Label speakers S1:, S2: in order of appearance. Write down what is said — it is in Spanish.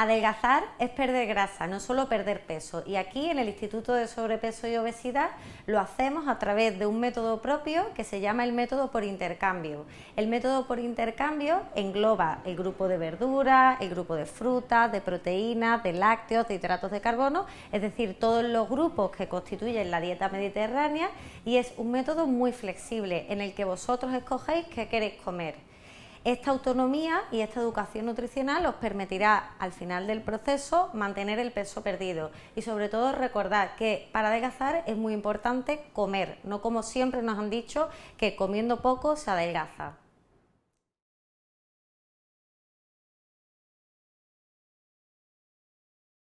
S1: Adelgazar es perder grasa, no solo perder peso. Y aquí en el Instituto de Sobrepeso y Obesidad lo hacemos a través de un método propio que se llama el método por intercambio. El método por intercambio engloba el grupo de verduras, el grupo de frutas, de proteínas, de lácteos, de hidratos de carbono, es decir, todos los grupos que constituyen la dieta mediterránea y es un método muy flexible en el que vosotros escogéis qué queréis comer esta autonomía y esta educación nutricional os permitirá al final del proceso mantener el peso perdido y sobre todo recordar que para adelgazar es muy importante comer, no como siempre nos han dicho que comiendo poco se adelgaza.